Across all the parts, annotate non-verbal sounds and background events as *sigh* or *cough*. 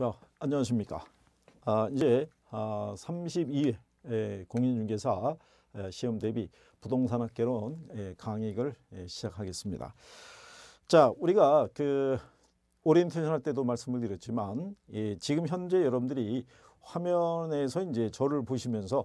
자, 안녕하십니까. 아, 이제 아, 32회 공인중개사 시험 대비 부동산학개론 강의를 시작하겠습니다. 자, 우리가 그 오리엔테이션 할 때도 말씀을 드렸지만 예, 지금 현재 여러분들이 화면에서 이제 저를 보시면서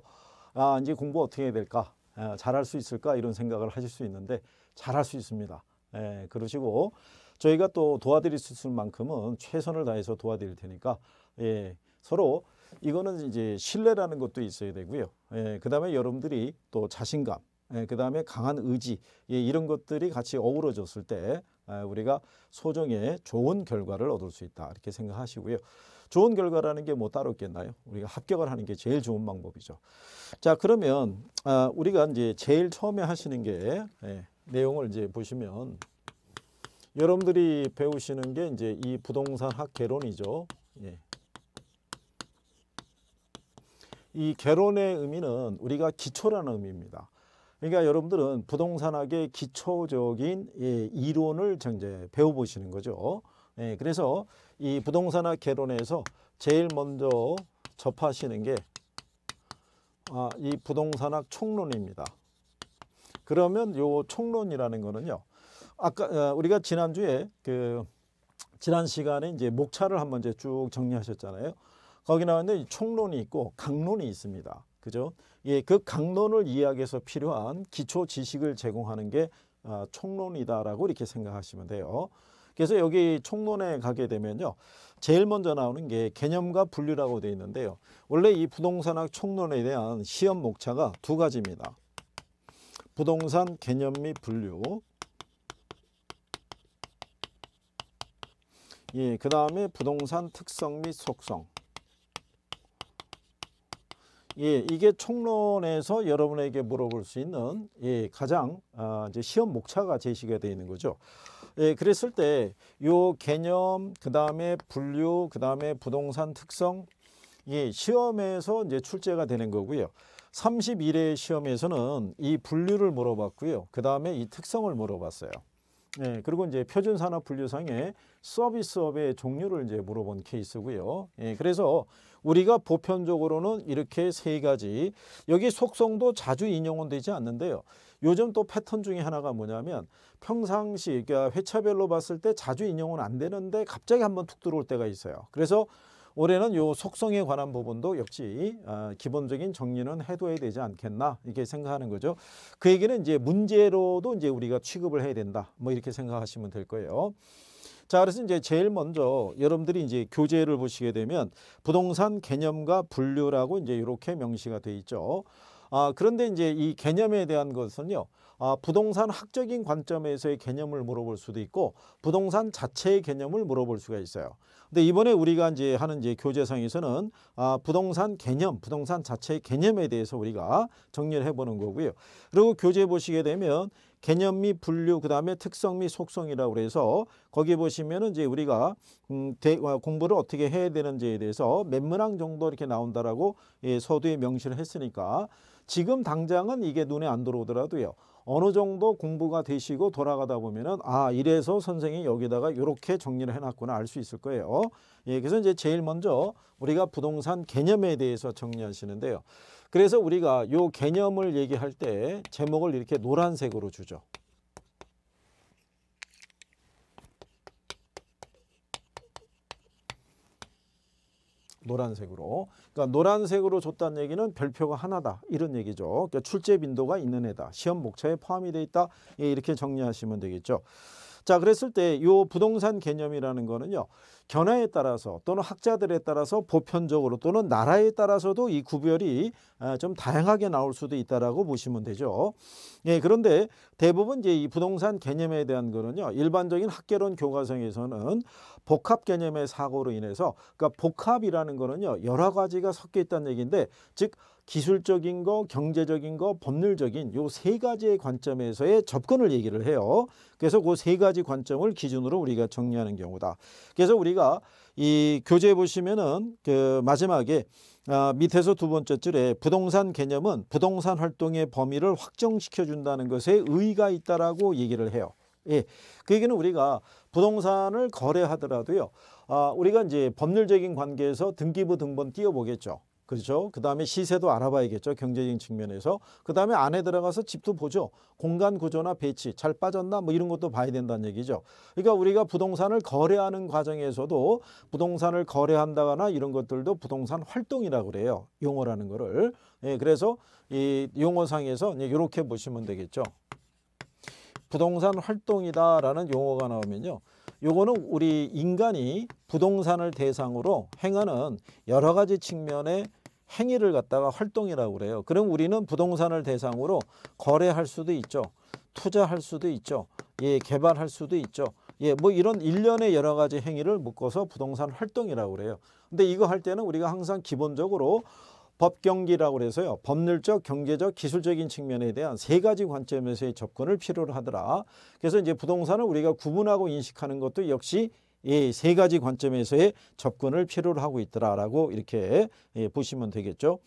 아, 이제 공부 어떻게 해야 될까? 아, 잘할 수 있을까? 이런 생각을 하실 수 있는데 잘할 수 있습니다. 예, 그러시고 저희가 또 도와드릴 수 있을 만큼은 최선을 다해서 도와드릴 테니까 예, 서로 이거는 이제 신뢰라는 것도 있어야 되고요. 예, 그다음에 여러분들이 또 자신감, 예, 그다음에 강한 의지 예, 이런 것들이 같이 어우러졌을 때 예, 우리가 소정의 좋은 결과를 얻을 수 있다 이렇게 생각하시고요. 좋은 결과라는 게 뭐 따로 있겠나요? 우리가 합격을 하는 게 제일 좋은 방법이죠. 자 그러면 아, 우리가 이제 제일 처음에 하시는 게 예, 내용을 이제 보시면 여러분들이 배우시는 게 이제 이 부동산 학 개론이죠. 예. 이 개론의 의미는 우리가 기초라는 의미입니다. 그러니까 여러분들은 부동산학의 기초적인 예, 이론을 이제 배워보시는 거죠. 예, 그래서 이 부동산학 개론에서 제일 먼저 접하시는 게 아, 부동산학 총론입니다. 그러면 요 총론이라는 거는요. 아까 어, 우리가 지난주에 그 지난 시간에 이제 목차를 한번 이제 쭉 정리하셨잖아요. 거기 나왔는데 총론이 있고 강론이 있습니다. 그죠? 예, 그 강론을 이해하기에서 필요한 기초 지식을 제공하는 게 어, 총론이다라고 이렇게 생각하시면 돼요. 그래서 여기 총론에 가게 되면요. 제일 먼저 나오는 게 개념과 분류라고 되어 있는데요. 원래 이 부동산학 총론에 대한 시험 목차가 두 가지입니다. 부동산 개념 및 분류, 예, 그 다음에 부동산 특성 및 속성. 예, 이게 총론에서 여러분에게 물어볼 수 있는 예, 가장 아, 이제 시험 목차가 제시가 되어 있는 거죠. 예, 그랬을 때 이 개념, 그 다음에 분류, 그 다음에 부동산 특성, 예, 시험에서 이제 출제가 되는 거고요. 31회 시험에서는 이 분류를 물어봤고요. 그 다음에 이 특성을 물어봤어요. 예, 그리고 이제 표준 산업 분류상에 서비스업의 종류를 이제 물어본 케이스고요. 예, 그래서 우리가 보편적으로는 이렇게 세 가지 여기 속성도 자주 인용은 되지 않는데요. 요즘 또 패턴 중에 하나가 뭐냐면 평상시 그러니까 회차별로 봤을 때 자주 인용은 안 되는데 갑자기 한번 툭 들어올 때가 있어요. 그래서 올해는 요 속성에 관한 부분도 역시 아, 기본적인 정리는 해둬야 되지 않겠나 이렇게 생각하는 거죠. 그 얘기는 이제 문제로도 이제 우리가 취급을 해야 된다. 뭐 이렇게 생각하시면 될 거예요. 자 그래서 이제 제일 먼저 여러분들이 이제 교재를 보시게 되면 부동산 개념과 분류라고 이제 이렇게 명시가 돼 있죠. 아 그런데 이제 이 개념에 대한 것은요. 아, 부동산 학적인 관점에서의 개념을 물어볼 수도 있고 부동산 자체의 개념을 물어볼 수가 있어요. 근데 이번에 우리가 이제 하는 이제 교재상에서는 아, 부동산 개념, 부동산 자체의 개념에 대해서 우리가 정리를 해보는 거고요. 그리고 교재 보시게 되면 개념 및 분류 그다음에 특성 및 속성이라고 그래서 거기 보시면은 이제 우리가 음, 대, 어, 공부를 어떻게 해야 되는지에 대해서 몇 문항 정도 이렇게 나온다라고 예, 서두에 명시를 했으니까 지금 당장은 이게 눈에 안 들어오더라도요. 어느 정도 공부가 되시고 돌아가다 보면은 아 이래서 선생이 여기다가 이렇게 정리를 해놨구나 알 수 있을 거예요. 예, 그래서 이제 제일 먼저 우리가 부동산 개념에 대해서 정리하시는데요. 그래서 우리가 요 개념을 얘기할 때 제목을 이렇게 노란색으로 주죠. 노란색으로. 그러니까 노란색으로 줬다는 얘기는 별표가 하나다. 이런 얘기죠. 그러니까 출제 빈도가 있는 애다. 시험 목차에 포함이 돼 있다. 예, 이렇게 정리하시면 되겠죠. 자, 그랬을 때 이 부동산 개념이라는 거는요. 견해에 따라서 또는 학자들에 따라서 보편적으로 또는 나라에 따라서도 이 구별이 아, 좀 다양하게 나올 수도 있다라고 보시면 되죠. 예, 그런데 대부분 이제 이 부동산 개념에 대한 거는요. 일반적인 학계론 교과서에서는 복합 개념의 사고로 인해서 그러니까 복합이라는 거는요. 여러 가지가 섞여 있다는 얘기인데 즉 기술적인 거, 경제적인 거, 법률적인 요 세 가지의 관점에서의 접근을 얘기를 해요. 그래서 그 세 가지 관점을 기준으로 우리가 정리하는 경우다. 그래서 우리가 이 교재 보시면은 그 마지막에 아, 밑에서 두 번째 줄에 부동산 개념은 부동산 활동의 범위를 확정시켜 준다는 것에 의의가 있다라고 얘기를 해요. 예. 그 얘기는 우리가 부동산을 거래하더라도요. 아, 우리가 이제 법률적인 관계에서 등기부 등본 띄워보겠죠. 그렇죠. 그 다음에 시세도 알아봐야겠죠. 경제적인 측면에서. 그 다음에 안에 들어가서 집도 보죠. 공간 구조나 배치 잘 빠졌나 뭐 이런 것도 봐야 된다는 얘기죠. 그러니까 우리가 부동산을 거래하는 과정에서도 부동산을 거래한다거나 이런 것들도 부동산 활동이라고 그래요. 용어라는 거를. 예, 그래서 이 용어상에서 이렇게 보시면 되겠죠. 부동산 활동이다라는 용어가 나오면요. 요거는 우리 인간이 부동산을 대상으로 행하는 여러 가지 측면의 행위를 갖다가 활동이라고 그래요. 그럼 우리는 부동산을 대상으로 거래할 수도 있죠. 투자할 수도 있죠. 예, 개발할 수도 있죠. 예, 뭐 이런 일련의 여러 가지 행위를 묶어서 부동산 활동이라고 그래요. 근데 이거 할 때는 우리가 항상 기본적으로 법경기라고 해서요. 법률적, 경제적, 기술적인 측면에 대한 세 가지 관점에서의 접근을 필요로 하더라. 그래서 이제 부동산을 우리가 구분하고 인식하는 것도 역시 이 세 가지 관점에서의 접근을 필요로 하고 있더라라고 이렇게 예, 보시면 되겠죠.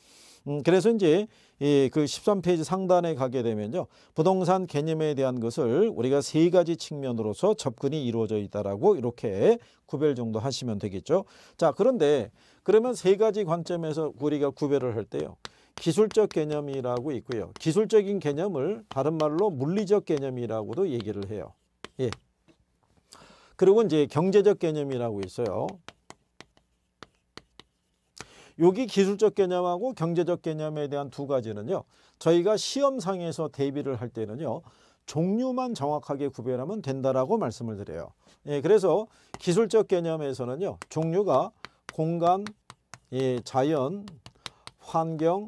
음, 그래서 이제 예, 그 13페이지 상단에 가게 되면요. 부동산 개념에 대한 것을 우리가 세 가지 측면으로서 접근이 이루어져 있다라고 이렇게 구별 정도 하시면 되겠죠. 자, 그런데 그러면 세 가지 관점에서 우리가 구별을 할 때요. 기술적 개념이라고 있고요. 기술적인 개념을 다른 말로 물리적 개념이라고도 얘기를 해요. 예. 그리고 이제 경제적 개념이라고 있어요. 여기 기술적 개념하고 경제적 개념에 대한 두 가지는요. 저희가 시험상에서 대비를 할 때는요. 종류만 정확하게 구별하면 된다라고 말씀을 드려요. 예, 그래서 기술적 개념에서는요. 종류가 공간, 예, 자연, 환경,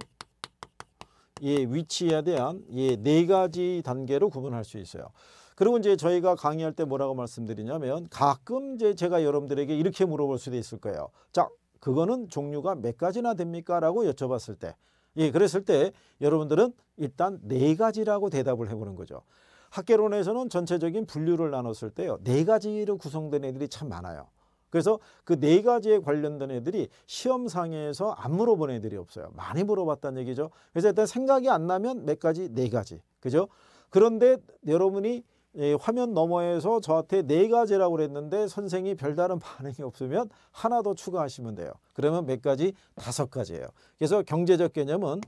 예, 위치에 대한 예, 네 가지 단계로 구분할 수 있어요. 그리고 이제 저희가 강의할 때 뭐라고 말씀드리냐면 가끔 이제 제가 여러분들에게 이렇게 물어볼 수도 있을 거예요. 자, 그거는 종류가 몇 가지나 됩니까? 라고 여쭤봤을 때. 예, 그랬을 때 여러분들은 일단 네 가지라고 대답을 해보는 거죠. 학계론에서는 전체적인 분류를 나눴을 때요. 네 가지로 구성된 애들이 참 많아요. 그래서 그 네 가지에 관련된 애들이 시험상에서 안 물어본 애들이 없어요. 많이 물어봤다는 얘기죠. 그래서 일단 생각이 안 나면 몇 가지, 네 가지. 그죠? 그런데 여러분이 예, 화면 너머에서 저한테 네 가지라고 그랬는데 선생이 별다른 *laughs* 반응이 없으면 하나 더 추가하시면 돼요. 그러면 몇 가지? 다섯 가지예요. 그래서 경제적 개념은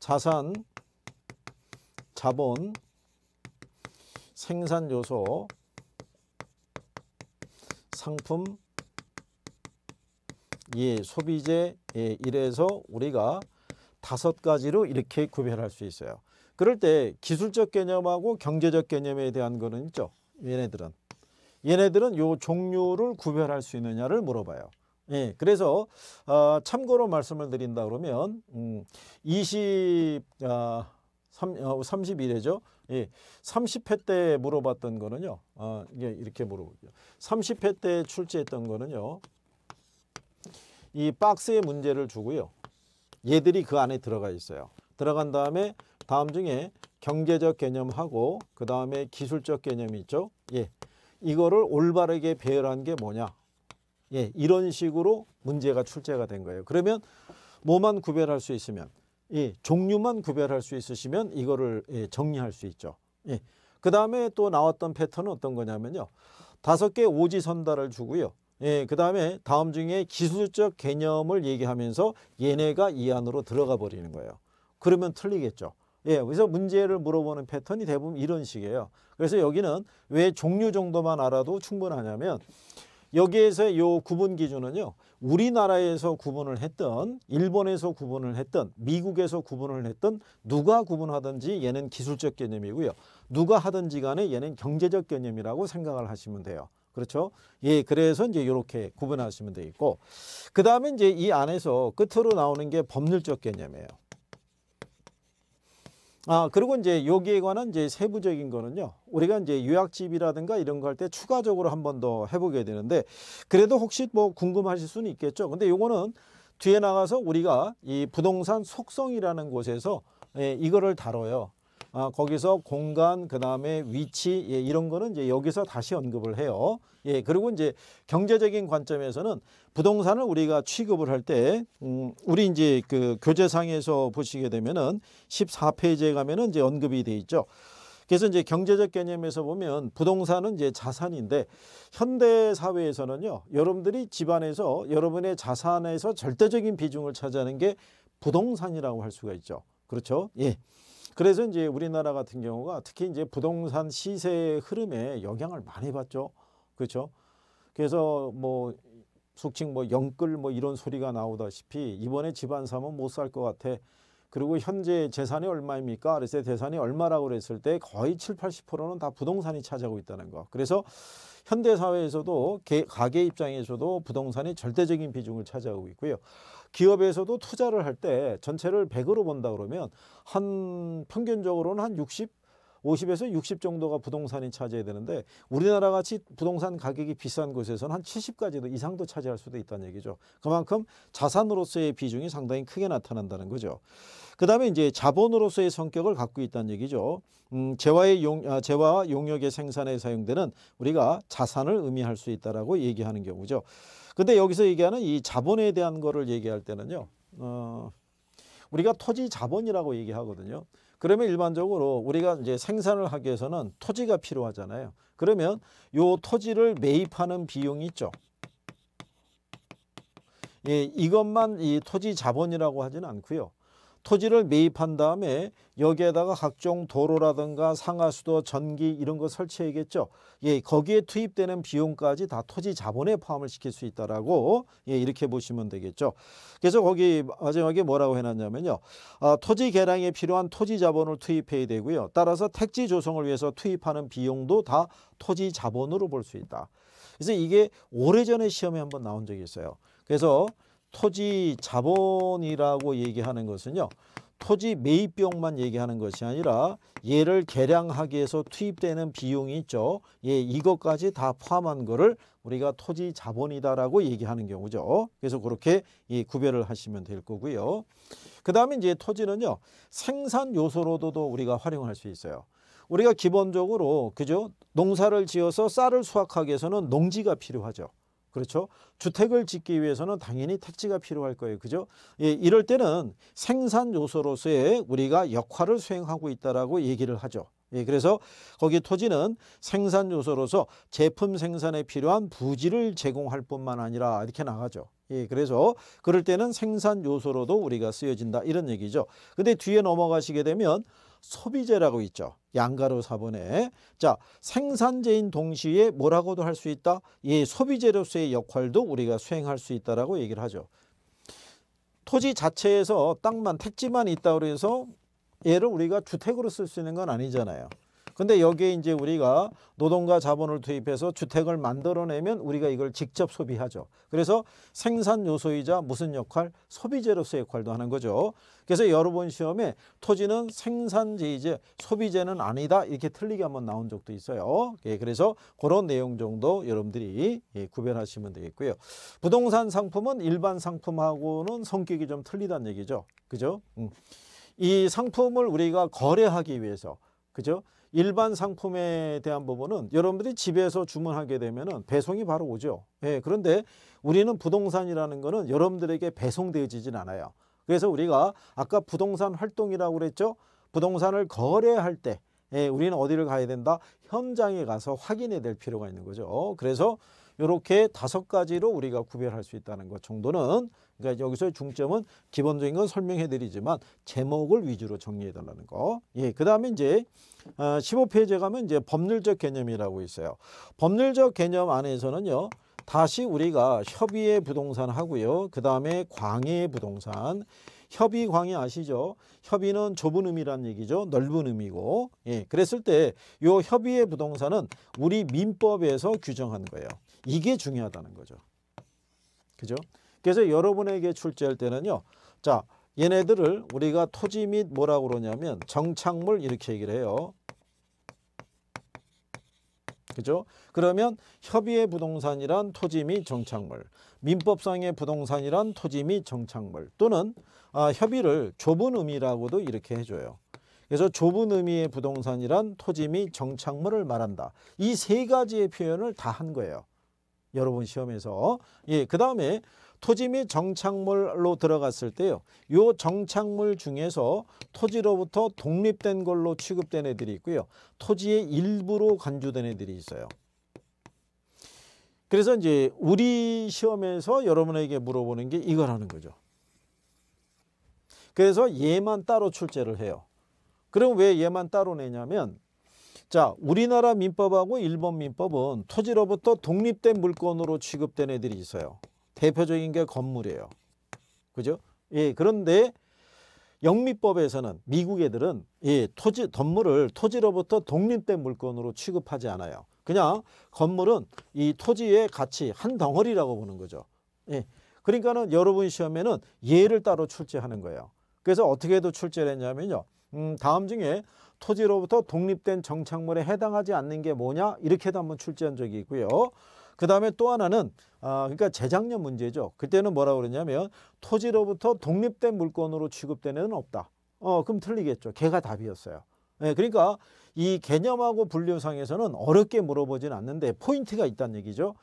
자산, 자본, 생산 요소, 상품 예, 소비재 예, 이래서 우리가 다섯 가지로 이렇게 구별할 수 있어요. 그럴 때 기술적 개념하고 경제적 개념에 대한 거는 있죠. 얘네들은. 얘네들은 요 종류를 구별할 수 있느냐를 물어봐요. 예, 그래서 어, 참고로 말씀을 드린다 그러면 음, 20 어, 아, 삼, 어, 3 1회죠 예, 30회 때 물어봤던 거는요. 어, 이렇게 물어볼게요. 30회 때 출제했던 거는요. 이 박스에 문제를 주고요. 얘들이 그 안에 들어가 있어요. 들어간 다음에 다음 중에 경제적 개념하고 그 다음에 기술적 개념이 있죠. 예, 이거를 올바르게 배열한 게 뭐냐. 예, 이런 식으로 문제가 출제가 된 거예요. 그러면 뭐만 구별할 수 있으면 예, 종류만 구별할 수 있으시면 이거를 예, 정리할 수 있죠. 예. 그 다음에 또 나왔던 패턴은 어떤 거냐면요. 다섯 개 오지 선다를 주고요. 예, 그 다음에 다음 중에 기술적 개념을 얘기하면서 얘네가 이 안으로 들어가 버리는 거예요. 그러면 틀리겠죠. 예, 그래서 문제를 물어보는 패턴이 대부분 이런 식이에요. 그래서 여기는 왜 종류 정도만 알아도 충분하냐면 여기에서 의요 구분 기준은요. 우리나라에서 구분을 했던 일본에서 구분을 했던 미국에서 구분을 했던 누가 구분하든지 얘는 기술적 개념이고요. 누가 하든지 간에 얘는 경제적 개념이라고 생각을 하시면 돼요. 그렇죠? 예, 그래서 이제 이렇게 구분하시면 되겠고 그 다음에 이제 이 안에서 끝으로 나오는 게 법률적 개념이에요. 아 그리고 이제 여기에 관한 이제 세부적인 거는요 우리가 이제 요약집이라든가 이런 거 할 때 추가적으로 한 번 더 해보게 되는데 그래도 혹시 뭐 궁금하실 수는 있겠죠 근데 요거는 뒤에 나가서 우리가 이 부동산 속성이라는 곳에서 예, 이거를 다뤄요 아, 거기서 공간 그다음에 위치 예, 이런 거는 이제 여기서 다시 언급을 해요. 예, 그리고 이제 경제적인 관점에서는 부동산을 우리가 취급을 할 때 음, 우리 이제 그 교재상에서 보시게 되면은 14페이지에 가면은 이제 언급이 돼 있죠. 그래서 이제 경제적 개념에서 보면 부동산은 이제 자산인데 현대 사회에서는요. 여러분들이 집안에서 여러분의 자산에서 절대적인 비중을 차지하는 게 부동산이라고 할 수가 있죠. 그렇죠? 예. 그래서 이제 우리나라 같은 경우가 특히 이제 부동산 시세의 흐름에 영향을 많이 받죠. 그렇죠. 그래서 뭐 속칭 뭐 영끌 뭐 이런 소리가 나오다시피 이번에 집안 사면 못 살 것 같아. 그리고 현재 재산이 얼마입니까? 그래서 재산이 얼마라고 그랬을 때 거의 7, 80%는 다 부동산이 차지하고 있다는 거. 그래서 현대 사회에서도 가계 입장에서도 부동산이 절대적인 비중을 차지하고 있고요. 기업에서도 투자를 할 때 전체를 100으로 본다 그러면 한 평균적으로는 한 60, 50에서 60 정도가 부동산이 차지해야 되는데 우리나라 같이 부동산 가격이 비싼 곳에서는 한 70까지도 이상도 차지할 수도 있다는 얘기죠. 그만큼 자산으로서의 비중이 상당히 크게 나타난다는 거죠. 그다음에 이제 자본으로서의 성격을 갖고 있다는 얘기죠. 음, 재화의 용, 아, 재화와 용역의 생산에 사용되는 우리가 자산을 의미할 수 있다라고 얘기하는 경우죠. 근데 여기서 얘기하는 이 자본에 대한 거를 얘기할 때는요. 어, 우리가 토지 자본이라고 얘기하거든요. 그러면 일반적으로 우리가 이제 생산을 하기 위해서는 토지가 필요하잖아요. 그러면 요 토지를 매입하는 비용이 있죠. 예, 이것만 이 토지 자본이라고 하지는 않고요. 토지를 매입한 다음에 여기에다가 각종 도로라든가 상하수도 전기 이런 거 설치해야겠죠. 예, 거기에 투입되는 비용까지 다 토지 자본에 포함을 시킬 수 있다라고 예, 이렇게 보시면 되겠죠. 그래서 거기 마지막에 뭐라고 해놨냐면요. 아, 토지 개량에 필요한 토지 자본을 투입해야 되고요. 따라서 택지 조성을 위해서 투입하는 비용도 다 토지 자본으로 볼 수 있다. 그래서 이게 오래전에 시험에 한번 나온 적이 있어요. 그래서 토지 자본이라고 얘기하는 것은요. 토지 매입비용만 얘기하는 것이 아니라 얘를 개량하기 위해서 투입되는 비용이 있죠. 예, 이것까지 다 포함한 거를 우리가 토지 자본이다라고 얘기하는 경우죠. 그래서 그렇게 예, 구별을 하시면 될 거고요. 그 다음에 이제 토지는요. 생산 요소로도 우리가 활용할 수 있어요. 우리가 기본적으로 그죠 농사를 지어서 쌀을 수확하기 위해서는 농지가 필요하죠. 그렇죠? 주택을 짓기 위해서는 당연히 택지가 필요할 거예요. 그죠? 예, 이럴 때는 생산 요소로서의 우리가 역할을 수행하고 있다라고 얘기를 하죠. 예, 그래서 거기 토지는 생산 요소로서 제품 생산에 필요한 부지를 제공할 뿐만 아니라 이렇게 나가죠. 예, 그래서 그럴 때는 생산 요소로도 우리가 쓰여진다 이런 얘기죠. 근데 뒤에 넘어가시게 되면 소비재라고 있죠. 양가로 사번에자 생산재인 동시에 뭐라고도 할 수 있다. 이 소비재로서의 역할도 우리가 수행할 수 있다라고 얘기를 하죠. 토지 자체에서 땅만 택지만 있다 그래서 얘를 우리가 주택으로 쓸 수 있는 건 아니잖아요. 근데 여기에 이제 우리가 노동과 자본을 투입해서 주택을 만들어내면 우리가 이걸 직접 소비하죠. 그래서 생산 요소이자 무슨 역할? 소비재로서 의 역할도 하는 거죠. 그래서 여러 번 시험에 토지는 생산재이제 소비재는 아니다 이렇게 틀리게 한번 나온 적도 있어요. 예, 그래서 그런 내용 정도 여러분들이 예, 구별하시면 되겠고요. 부동산 상품은 일반 상품하고는 성격이 좀 틀리다는 얘기죠. 그죠? 음. 이 상품을 우리가 거래하기 위해서 그죠? 일반 상품에 대한 부분은 여러분들이 집에서 주문하게 되면 배송이 바로 오죠. 예, 그런데 우리는 부동산이라는 것은 여러분들에게 배송되어지진 않아요. 그래서 우리가 아까 부동산 활동이라고 그랬죠. 부동산을 거래할 때 예, 우리는 어디를 가야 된다? 현장에 가서 확인해야 될 필요가 있는 거죠. 그래서 이렇게 다섯 가지로 우리가 구별할 수 있다는 것 정도는 그러니까 여기서 중점은 기본적인 건 설명해 드리지만 제목을 위주로 정리해 달라는 거. 예, 그다음에 이제 15페이지에 어, 가면 이제 법률적 개념이라고 있어요. 법률적 개념 안에서는요. 다시 우리가 협의의 부동산 하고요. 그다음에 광의 부동산 협의 광의 아시죠? 협의는 좁은 의미란 얘기죠. 넓은 의미고. 예. 그랬을 때요 협의의 부동산은 우리 민법에서 규정한 거예요. 이게 중요하다는 거죠. 그죠? 그래서 여러분에게 출제할 때는요. 자, 얘네들을 우리가 토지 및 뭐라고 그러냐면 정착물 이렇게 얘기를 해요. 그죠? 그러면 협의의 부동산이란 토지 및 정착물, 민법상의 부동산이란 토지 및 정착물 또는 아, 협의를 좁은 의미라고도 이렇게 해줘요. 그래서 좁은 의미의 부동산이란 토지 및 정착물을 말한다. 이 세 가지의 표현을 다 한 거예요. 여러분 시험에서 예, 그 다음에 토지 및 정착물로 들어갔을 때요. 요 정착물 중에서 토지로부터 독립된 걸로 취급된 애들이 있고요. 토지의 일부로 간주된 애들이 있어요. 그래서 이제 우리 시험에서 여러분에게 물어보는 게 이거라는 거죠. 그래서 얘만 따로 출제를 해요. 그럼 왜 얘만 따로 내냐면 자, 우리나라 민법하고 일본 민법은 토지로부터 독립된 물건으로 취급된 애들이 있어요. 대표적인 게 건물이에요. 그죠? 예, 그런데 영미법에서는 미국 애들은 예, 토지 건물을 토지로부터 독립된 물건으로 취급하지 않아요. 그냥 건물은 이 토지의 가치 한 덩어리라고 보는 거죠. 예. 그러니까는 여러분 시험에는 예를 따로 출제하는 거예요. 그래서 어떻게 해도 출제를 했냐면요. 음, 다음 중에 토지로부터 독립된 정착물에 해당하지 않는 게 뭐냐 이렇게도 한번 출제한 적이 있고요. 그 다음에 또 하나는 아 그러니까 재작년 문제죠. 그때는 뭐라고 그러냐면 토지로부터 독립된 물건으로 취급되는 애 없다. 어 그럼 틀리겠죠. 개가 답이었어요. 네, 그러니까 이 개념하고 분류상에서는 어렵게 물어보진 않는데 포인트가 있다는 얘기죠.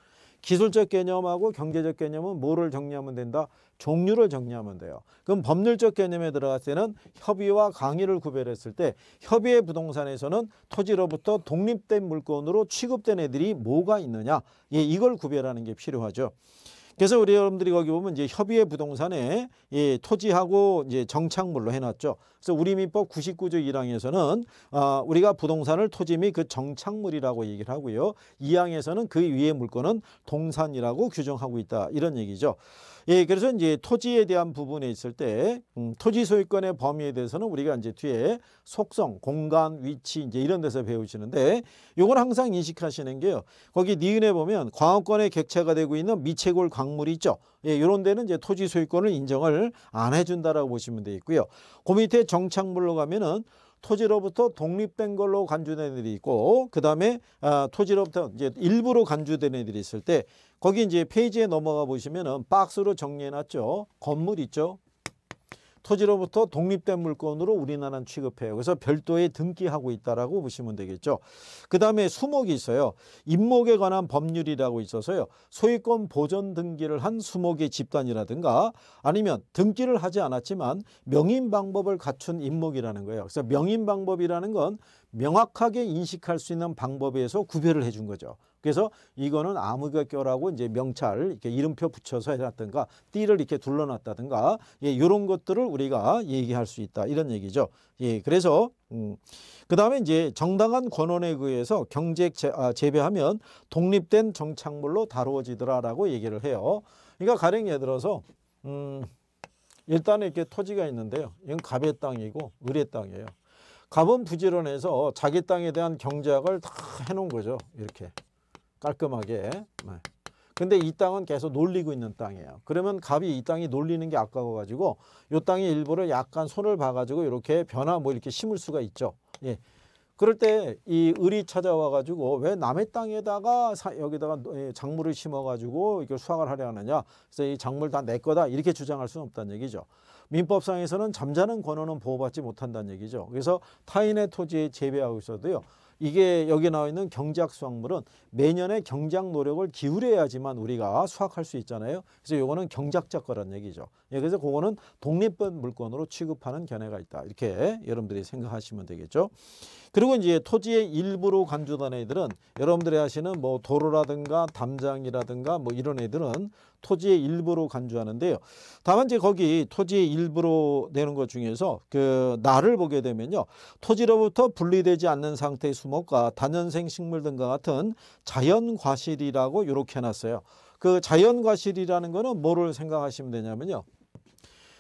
기술적 개념하고 경제적 개념은 뭐를 정리하면 된다? 종류를 정리하면 돼요. 그럼 법률적 개념에 들어갈 때는 협의와 강의를 구별했을 때 협의의 부동산에서는 토지로부터 독립된 물건으로 취급된 애들이 뭐가 있느냐 예, 이걸 구별하는 게 필요하죠. 그래서 우리 여러분들이 거기 보면 이제 협의회 부동산에 예, 토지하고 이제 정착물로 해놨죠. 그래서 우리 민법 99조 1항에서는 아, 어, 우리가 부동산을 토지 및 그 정착물이라고 얘기를 하고요. 2항에서는 그 위에 물건은 동산이라고 규정하고 있다. 이런 얘기죠. 예, 그래서 이제 토지에 대한 부분에 있을 때 음, 토지 소유권의 범위에 대해서는 우리가 이제 뒤에 속성, 공간, 위치 이제 이런 데서 배우시는데 요걸 항상 인식하시는 게요. 거기 니은에 보면 광업권의 객체가 되고 있는 미채골 광물이 있죠. 예, 요런 데는 이제 토지 소유권을 인정을 안 해준다라고 보시면 되겠고요. 그 밑에 정착물로 가면은 토지로부터 독립된 걸로 간주된 애들이 있고 그 다음에 아, 토지로부터 이제 일부로 간주된 애들이 있을 때 거기 이제 페이지에 넘어가 보시면은 박스로 정리해놨죠. 건물 있죠. 토지로부터 독립된 물건으로 우리나라는 취급해요. 그래서 별도의 등기하고 있다라고 보시면 되겠죠. 그다음에 수목이 있어요. 임목에 관한 법률이라고 있어서요. 소유권 보전 등기를 한 수목의 집단이라든가 아니면 등기를 하지 않았지만 명인 방법을 갖춘 임목이라는 거예요. 그래서 명인 방법이라는 건 명확하게 인식할 수 있는 방법에서 구별을 해 준 거죠. 그래서 이거는 아무개껴라고 이제 명찰 이렇게 이름표 붙여서 해놨던가 띠를 이렇게 둘러놨다든가 예, 이런 것들을 우리가 얘기할 수 있다 이런 얘기죠. 예, 그래서 음, 그 다음에 이제 정당한 권원에 의해서 경제 재, 아, 배하면 독립된 정착물로 다루어지더라라고 얘기를 해요. 그러니까 가령 예를 들어서 음, 일단은 이렇게 토지가 있는데요. 이건 가의 땅이고 의뢰 땅이에요. 갑은 부지런해서 자기 땅에 대한 경제학을 다 해놓은 거죠. 이렇게 깔끔하게. 네. 근데 이 땅은 계속 놀리고 있는 땅이에요. 그러면 갑이 이 땅이 놀리는 게 아까워가지고 이 땅의 일부를 약간 손을 봐가지고 이렇게 변화 뭐 이렇게 심을 수가 있죠. 예. 그럴 때 이 을이 찾아와가지고 왜 남의 땅에다가 사, 여기다가 예, 작물을 심어가지고 이렇게 수확을 하려 하느냐. 그래서 이 작물 다 내 거다 이렇게 주장할 수는 없다는 얘기죠. 민법상에서는 잠자는 권한은 보호받지 못한다는 얘기죠. 그래서 타인의 토지에 재배하고 있어도요. 이게 여기 나와 있는 경작 수확물은 매년의 경작 노력을 기울여야지만 우리가 수확할 수 있잖아요. 그래서 요거는 경작자 거란 얘기죠. 예, 그래서 그거는 독립된 물건으로 취급하는 견해가 있다. 이렇게 여러분들이 생각하시면 되겠죠. 그리고 이제 토지의 일부로 간주한 애들은 여러분들이 아시는 뭐 도로라든가 담장이라든가 뭐 이런 애들은 토지의 일부로 간주하는데요. 다만 이제 거기 토지의 일부로 되는 것 중에서 그 나를 보게 되면요. 토지로부터 분리되지 않는 상태의 수목과 단연생 식물 등과 같은 자연과실이라고 이렇게 해놨어요. 그 자연과실이라는 거는 뭐를 생각하시면 되냐면요.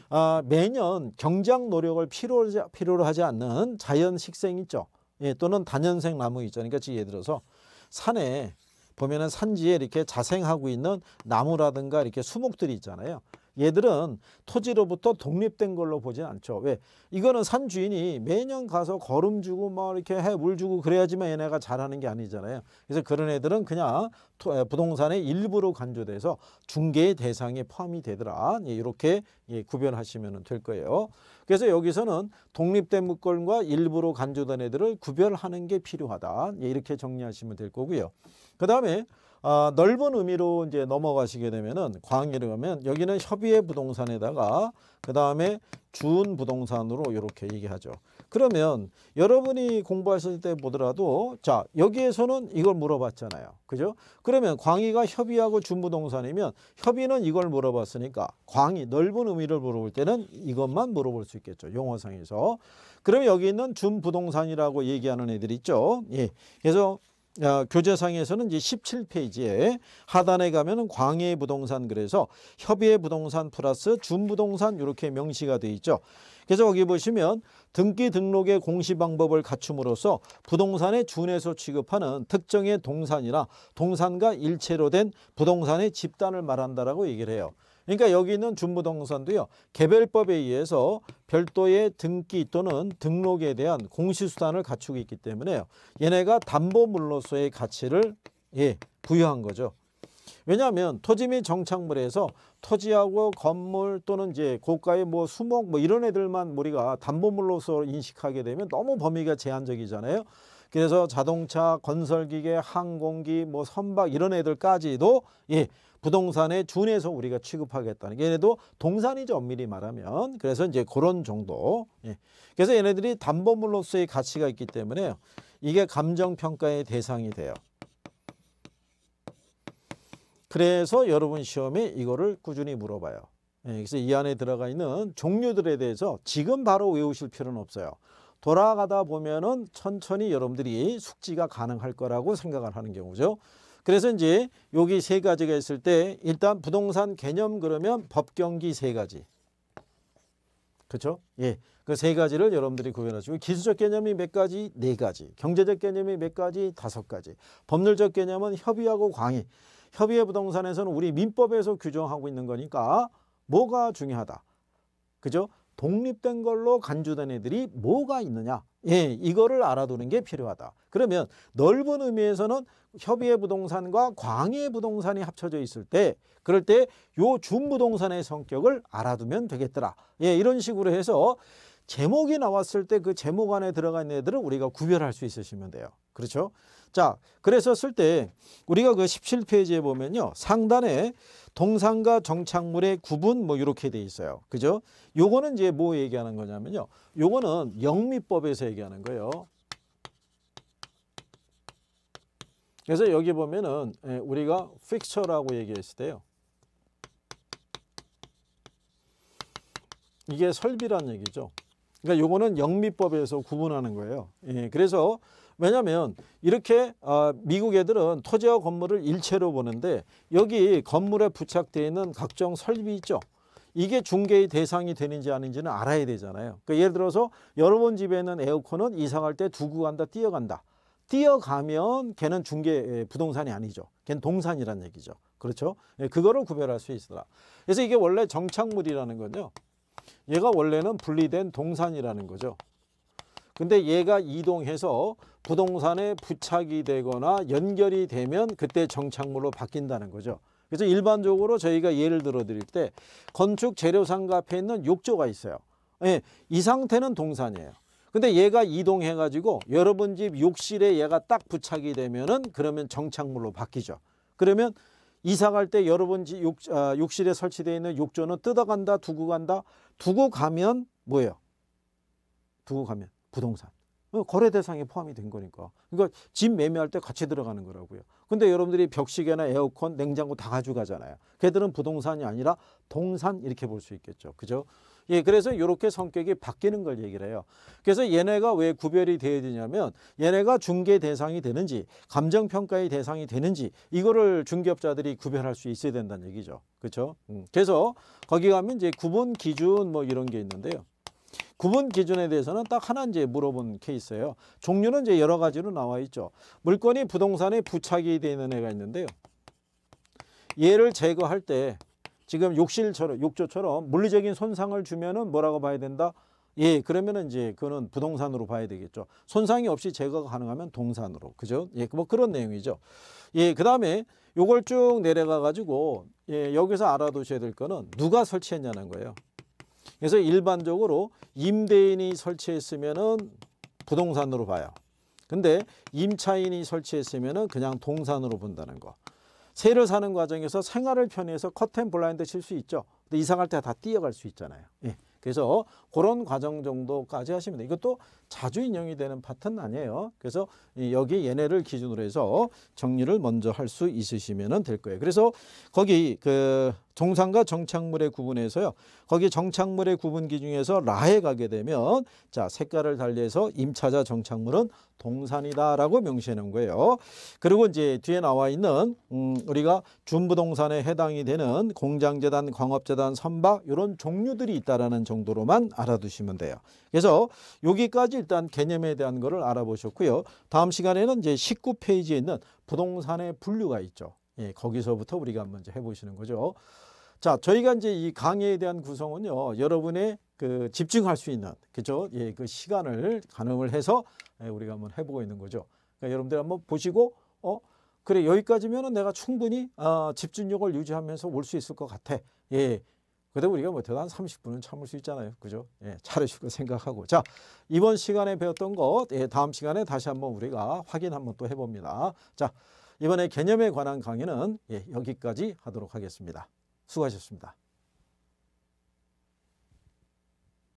아, 매년 경작 노력을 필요로, 필요로 하지 않는 자연 식생 있죠. 예, 또는 단연생 나무 있죠. 그러니까 예를 들어서 산에 보면은 산지에 이렇게 자생하고 있는 나무라든가 이렇게 수목들이 있잖아요. 얘들은 토지로부터 독립된 걸로 보진 않죠. 왜? 이거는 산 주인이 매년 가서 거름 주고 막 뭐 이렇게 해 물 주고 그래야지만 얘네가 잘하는 게 아니잖아요. 그래서 그런 애들은 그냥 부동산의 일부로 간주돼서 중개 대상에 포함이 되더라. 예, 이렇게 예, 구별하시면 될 거예요. 그래서 여기서는 독립된 물건과 일부로 간주된 애들을 구별하는 게 필요하다. 예, 이렇게 정리하시면 될 거고요. 그 다음에 어, 넓은 의미로 이제 넘어가시게 되면은 광해를 가면 여기는 협의의 부동산에다가 그 다음에 준 부동산으로 이렇게 얘기하죠. 그러면 여러분이 공부하실 때 보더라도 자 여기에서는 이걸 물어봤잖아요. 그죠? 그러면 광의가 협의하고 준 부동산이면 협의는 이걸 물어봤으니까 광의 넓은 의미를 물어볼 때는 이것만 물어볼 수 있겠죠. 용어상에서. 그럼 여기 있는 준 부동산이라고 얘기하는 애들 있죠. 예. 그래서 아, 교재상에서는 이제 17페이지에 하단에 가면은 광해 부동산 그래서 협의회 부동산 플러스 준부동산 이렇게 명시가 되어 있죠. 그래서 여기 보시면 등기 등록의 공시 방법을 갖춤으로써 부동산에 준해서 취급하는 특정의 동산이나 동산과 일체로 된 부동산의 집단을 말한다라고 얘기를 해요. 그러니까 여기는 준부동산도요. 개별법에 의해서 별도의 등기 또는 등록에 대한 공시수단을 갖추고 있기 때문에 얘네가 담보물로서의 가치를 예, 부여한 거죠. 왜냐하면 토지 및 정착물에서 토지하고 건물 또는 이제 고가의 뭐 수목 뭐 이런 애들만 우리가 담보물로서 인식하게 되면 너무 범위가 제한적이잖아요. 그래서 자동차, 건설기계, 항공기, 뭐 선박 이런 애들까지도 예, 부동산에 준해서 우리가 취급하겠다는 게 얘네도 동산이죠 엄밀히 말하면 그래서 이제 그런 정도 예. 그래서 얘네들이 담보물로서의 가치가 있기 때문에 이게 감정평가의 대상이 돼요 그래서 여러분 시험에 이거를 꾸준히 물어봐요 예. 그래서 이 안에 들어가 있는 종류들에 대해서 지금 바로 외우실 필요는 없어요 돌아가다 보면은 천천히 여러분들이 숙지가 가능할 거라고 생각을 하는 경우죠. 그래서 이제 여기 세 가지가 있을 때 일단 부동산 개념 그러면 법경기 세 가지. 그렇죠? 예. 그 세 가지를 여러분들이 구별하시고 기술적 개념이 몇 가지? 네 가지. 경제적 개념이 몇 가지? 다섯 가지. 법률적 개념은 협의하고 광의. 협의의 부동산에서는 우리 민법에서 규정하고 있는 거니까 뭐가 중요하다. 그죠? 독립된 걸로 간주된 애들이 뭐가 있느냐. 예, 이거를 알아두는 게 필요하다. 그러면 넓은 의미에서는 협의의 부동산과 광의의 부동산이 합쳐져 있을 때 그럴 때 요 준부동산의 성격을 알아두면 되겠더라. 예, 이런 식으로 해서 제목이 나왔을 때 그 제목 안에 들어간 애들을 우리가 구별할 수 있으시면 돼요. 그렇죠? 자, 그래서 쓸 때 우리가 그 17페이지에 보면요. 상단에 동산과 정착물의 구분 뭐 이렇게 돼 있어요. 그죠? 요거는 이제 뭐 얘기하는 거냐면요. 요거는 영미법에서 얘기하는 거예요. 그래서 여기 보면은 예, 우리가 픽처라고 얘기했을 때요. 이게 설비란 얘기죠. 그러니까 요거는 영미법에서 구분하는 거예요. 예, 그래서 왜냐하면 이렇게 아, 미국 애들은 토지와 건물을 일체로 보는데 여기 건물에 부착되어 있는 각종 설비 있죠. 이게 중개의 대상이 되는지 아닌지는 알아야 되잖아요. 그러니까 예를 들어서 여러분 집에 는 에어컨은 이사갈 때 두고 간다 뛰어간다. 뛰어가면 걔는 중개 예, 부동산이 아니죠. 걔는 동산이란 얘기죠. 그렇죠? 예, 그거를 구별할 수 있으라. 그래서 이게 원래 정착물이라는 건요. 얘가 원래는 분리된 동산이라는 거죠. 근데 얘가 이동해서 부동산에 부착이 되거나 연결이 되면 그때 정착물로 바뀐다는 거죠. 그래서 일반적으로 저희가 예를 들어 드릴 때 건축 재료상가 앞에 있는 욕조가 있어요. 예, 이 상태는 동산이에요. 근데 얘가 이동해가지고 여러분 집 욕실에 얘가 딱 부착이 되면은 그러면 정착물로 바뀌죠. 그러면 이사 갈 때 여러분 집 욕, 아, 욕실에 설치되어 있는 욕조는 뜯어간다, 두고 간다. 두고 가면 뭐예요? 두고 가면 부동산. 어, 거래 대상에 포함이 된 거니까. 그러니까 집 매매할 때 같이 들어가는 거라고요. 근데 여러분들이 벽시계나 에어컨, 냉장고 다 가져가잖아요. 걔들은 부동산이 아니라 동산 이렇게 볼 수 있겠죠. 그죠? 예, 그래서 이렇게 성격이 바뀌는 걸 얘기를 해요. 그래서 얘네가 왜 구별이 돼야 되냐면 얘네가 중개 대상이 되는지 감정평가의 대상이 되는지 이거를 중개업자들이 구별할 수 있어야 된다는 얘기죠. 그렇죠? 음. 그래서 거기 가면 이제 구분 기준 뭐 이런 게 있는데요. 구분 기준에 대해서는 딱 하나 이제 물어본 케이스예요. 종류는 이제 여러 가지로 나와 있죠. 물건이 부동산에 부착이 되는 애가 있는데요. 얘를 제거할 때 지금 욕실처럼 욕조처럼 물리적인 손상을 주면은 뭐라고 봐야 된다? 예, 그러면은 이제 그는 부동산으로 봐야 되겠죠. 손상이 없이 제거가 가능하면 동산으로. 그죠? 예, 뭐 그런 내용이죠. 예, 그다음에 요걸 쭉 내려가 가지고 예, 여기서 알아두셔야 될 거는 누가 설치했냐는 거예요. 그래서 일반적으로 임대인이 설치했으면은 부동산으로 봐요. 근데 임차인이 설치했으면은 그냥 동산으로 본다는 거. 새를 사는 과정에서 생활을 편의해서 커튼 블라인드 칠 수 있죠. 근데 이상할 때 다 뛰어갈 수 있잖아요. 예. 그래서 그런 과정 정도까지 하시면 돼요. 이것도 자주 인용이 되는 파트는 아니에요. 그래서 여기 얘네를 기준으로 해서 정리를 먼저 할 수 있으시면 될 거예요. 그래서 거기 그 정상과 정착물의 구분에서요. 거기 정착물의 구분기 중에서 라에 가게 되면 자 색깔을 달리해서 임차자 정착물은 동산이다라고 명시해 놓은 거예요. 그리고 이제 뒤에 나와 있는 음, 우리가 준부동산에 해당이 되는 공장재단, 광업재단, 선박 이런 종류들이 있다라는 정도로만 아 알아두시면 돼요. 그래서 여기까지 일단 개념에 대한 거를 알아보셨고요. 다음 시간에는 이제 19페이지에 있는 부동산의 분류가 있죠. 예, 거기서부터 우리가 한번 이제 해보시는 거죠. 자, 저희가 이제 이 강의에 대한 구성은요, 여러분의 그 집중할 수 있는, 그죠? 예, 그 시간을 가늠을 해서 예, 우리가 한번 해보고 있는 거죠. 그러니까 여러분들 한번 보시고, 어, 그래, 여기까지면은 내가 충분히 아, 집중력을 유지하면서 올 수 있을 것 같아. 예, 그래도 우리가 못해도 한 30분은 참을 수 있잖아요. 그죠? 예, 잘해줄 거 생각하고. 자, 이번 시간에 배웠던 것, 예, 다음 시간에 다시 한번 우리가 확인 한번 또 해봅니다. 자, 이번에 개념에 관한 강의는 예, 여기까지 하도록 하겠습니다. 수고하셨습니다.